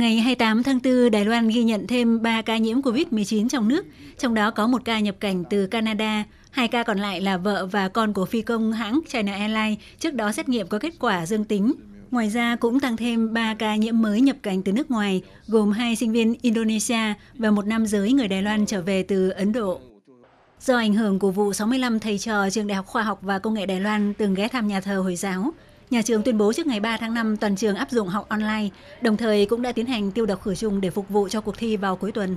Ngày 28 tháng 4, Đài Loan ghi nhận thêm 3 ca nhiễm COVID-19 trong nước, trong đó có một ca nhập cảnh từ Canada, hai ca còn lại là vợ và con của phi công hãng China Airlines, trước đó xét nghiệm có kết quả dương tính. Ngoài ra cũng tăng thêm 3 ca nhiễm mới nhập cảnh từ nước ngoài, gồm hai sinh viên Indonesia và một nam giới người Đài Loan trở về từ Ấn Độ. Do ảnh hưởng của vụ 65 thầy trò Trường Đại học Khoa học và Công nghệ Đài Loan từng ghé thăm nhà thờ Hồi giáo, Nhà trường tuyên bố trước ngày 3 tháng 5 toàn trường áp dụng học online, đồng thời cũng đã tiến hành tiêu độc khử trùng để phục vụ cho cuộc thi vào cuối tuần.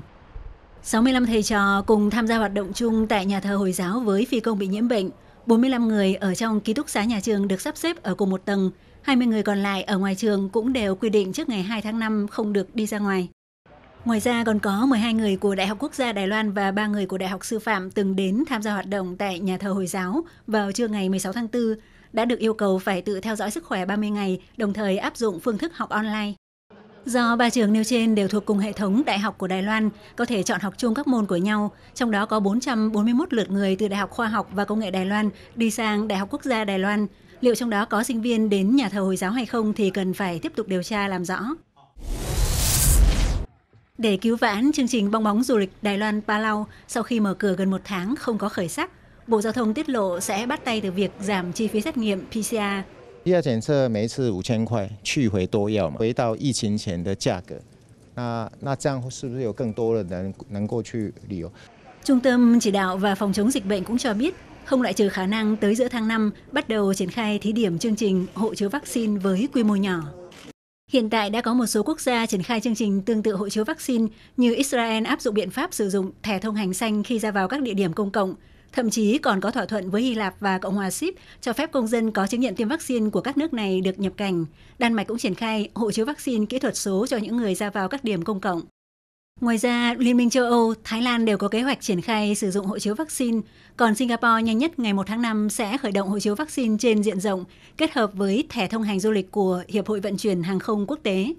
65 thầy trò cùng tham gia hoạt động chung tại nhà thờ Hồi giáo với phi công bị nhiễm bệnh. 45 người ở trong ký túc xá nhà trường được sắp xếp ở cùng một tầng. 20 người còn lại ở ngoài trường cũng đều quy định trước ngày 2 tháng 5 không được đi ra ngoài. Ngoài ra còn có 12 người của Đại học Quốc gia Đài Loan và 3 người của Đại học Sư phạm từng đến tham gia hoạt động tại nhà thờ Hồi giáo vào trưa ngày 16 tháng 4 đã được yêu cầu phải tự theo dõi sức khỏe 30 ngày, đồng thời áp dụng phương thức học online. Do ba trường nêu trên đều thuộc cùng hệ thống đại học của Đài Loan, có thể chọn học chung các môn của nhau, trong đó có 441 lượt người từ Đại học Khoa học và Công nghệ Đài Loan đi sang Đại học Quốc gia Đài Loan. Liệu trong đó có sinh viên đến nhà thờ Hồi giáo hay không thì cần phải tiếp tục điều tra làm rõ. Để cứu vãn chương trình bong bóng du lịch Đài Loan Palau sau khi mở cửa gần một tháng không có khởi sắc, Bộ Giao thông tiết lộ sẽ bắt tay từ việc giảm chi phí xét nghiệm PCR Trung tâm chỉ đạo và phòng chống dịch bệnh cũng cho biết không loại trừ khả năng tới giữa tháng 5 bắt đầu triển khai thí điểm chương trình hộ chiếu vaccine với quy mô nhỏ. Hiện tại đã có một số quốc gia triển khai chương trình tương tự hộ chiếu vaccine như Israel áp dụng biện pháp sử dụng thẻ thông hành xanh khi ra vào các địa điểm công cộng, Thậm chí còn có thỏa thuận với Hy Lạp và Cộng hòa Ship cho phép công dân có chứng nhận tiêm vaccine của các nước này được nhập cảnh. Đan Mạch cũng triển khai hộ chiếu vaccine kỹ thuật số cho những người ra vào các điểm công cộng. Ngoài ra, Liên minh châu Âu, Thái Lan đều có kế hoạch triển khai sử dụng hộ chiếu vaccine, còn Singapore nhanh nhất ngày 1 tháng 5 sẽ khởi động hộ chiếu vaccine trên diện rộng, kết hợp với thẻ thông hành du lịch của Hiệp hội Vận chuyển Hàng không Quốc tế.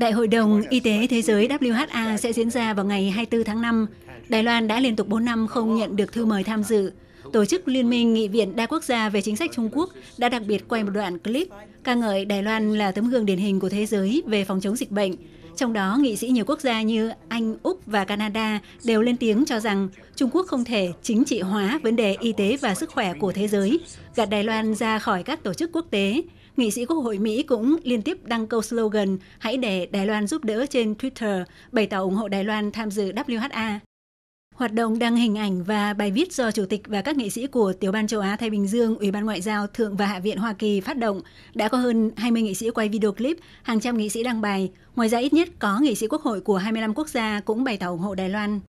Đại hội đồng Y tế Thế giới WHA sẽ diễn ra vào ngày 24 tháng 5. Đài Loan đã liên tục 4 năm không nhận được thư mời tham dự. Tổ chức Liên minh Nghị viện Đa Quốc gia về chính sách Trung Quốc đã đặc biệt quay một đoạn clip ca ngợi Đài Loan là tấm gương điển hình của thế giới về phòng chống dịch bệnh. Trong đó, nghị sĩ nhiều quốc gia như Anh, Úc và Canada đều lên tiếng cho rằng Trung Quốc không thể chính trị hóa vấn đề y tế và sức khỏe của thế giới, gạt Đài Loan ra khỏi các tổ chức quốc tế, Nghị sĩ Quốc hội Mỹ cũng liên tiếp đăng câu slogan Hãy để Đài Loan giúp đỡ trên Twitter, bày tỏ ủng hộ Đài Loan tham dự WHA. Hoạt động đăng hình ảnh và bài viết do Chủ tịch và các nghị sĩ của Tiểu ban châu Á-Thái Bình Dương, Ủy ban Ngoại giao Thượng và Hạ viện Hoa Kỳ phát động đã có hơn 20 nghị sĩ quay video clip, hàng trăm nghị sĩ đăng bài. Ngoài ra ít nhất có nghị sĩ quốc hội của 25 quốc gia cũng bày tỏ ủng hộ Đài Loan.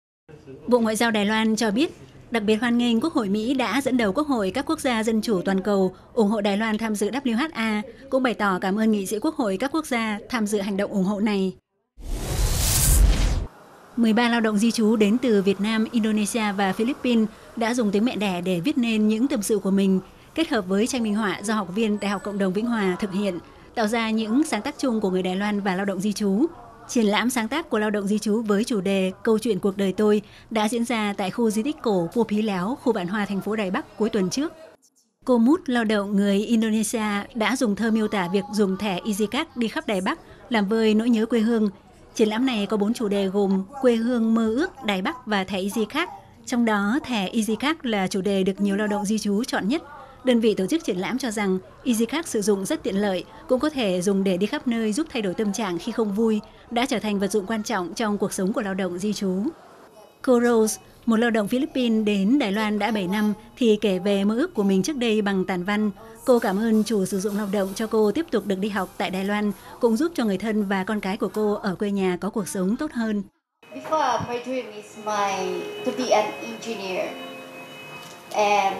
Bộ Ngoại giao Đài Loan cho biết Đặc biệt hoan nghênh Quốc hội Mỹ đã dẫn đầu Quốc hội các quốc gia dân chủ toàn cầu ủng hộ Đài Loan tham dự WHA, cũng bày tỏ cảm ơn nghị sĩ Quốc hội các quốc gia tham dự hành động ủng hộ này. 13 lao động di trú đến từ Việt Nam, Indonesia và Philippines đã dùng tiếng mẹ đẻ để viết nên những tâm sự của mình, kết hợp với tranh minh họa do học viên Đại học Cộng đồng Vĩnh Hòa thực hiện, tạo ra những sáng tác chung của người Đài Loan và lao động di trú. Triển lãm sáng tác của lao động di trú với chủ đề Câu chuyện cuộc đời tôi đã diễn ra tại khu di tích cổ Pua phí léo khu Bản Hoa, thành phố Đài Bắc cuối tuần trước. Cô Mút, lao động người Indonesia, đã dùng thơ miêu tả việc dùng thẻ EasyCard đi khắp Đài Bắc, làm vơi nỗi nhớ quê hương. Triển lãm này có bốn chủ đề gồm quê hương mơ ước, Đài Bắc và thẻ EasyCard. Trong đó, thẻ EasyCard là chủ đề được nhiều lao động di trú chọn nhất Đơn vị tổ chức triển lãm cho rằng EasyCard sử dụng rất tiện lợi, cũng có thể dùng để đi khắp nơi giúp thay đổi tâm trạng khi không vui, đã trở thành vật dụng quan trọng trong cuộc sống của lao động di trú. Cô Rose, một lao động Philippines đến Đài Loan đã 7 năm thì kể về mơ ước của mình trước đây bằng tàn văn. Cô cảm ơn chủ sử dụng lao động cho cô tiếp tục được đi học tại Đài Loan, cũng giúp cho người thân và con cái của cô ở quê nhà có cuộc sống tốt hơn. Before, my dream is my to be an engineer and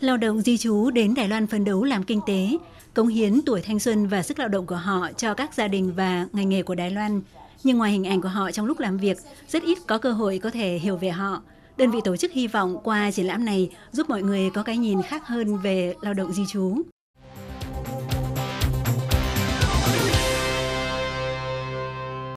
Lao động di trú đến Đài Loan phấn đấu làm kinh tế, cống hiến tuổi thanh xuân và sức lao động của họ cho các gia đình và ngành nghề của Đài Loan. Nhưng ngoài hình ảnh của họ trong lúc làm việc, rất ít có cơ hội có thể hiểu về họ. Đơn vị tổ chức hy vọng qua triển lãm này giúp mọi người có cái nhìn khác hơn về lao động di trú.